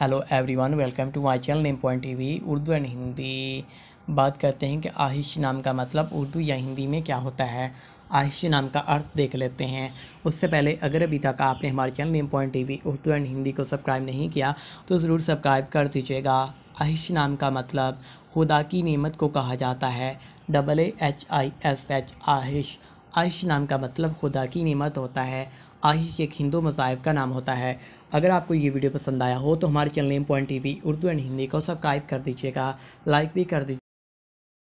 hello everyone welcome to my channel name point TV Urdu and Hindi बात करते हैं कि आहिश नाम का मतलब उर्दू या हिंदी में क्या होता है आहिश नाम का अर्थ देख लेते हैं उससे पहले अगर अभी तक आपने हमारे channel name point TV Urdu and Hindi को सब्सक्राइब नहीं किया तो ज़रूर सब्सक्राइब कर दीजिएगा आहिश नाम का मतलब खुदा की नेमत को कहा जाता है double A H I S H Aahish Ayash नाम का मतलब खुदा की नेमत होता है आयश एक हिंदू मसाहब का नाम होता है अगर आपको ये वीडियो पसंद आया हो तो हमारे channel M point T Urdu and Hindi को सब्सक्राइब कर दीजिएगा लाइक भी कर दीजिए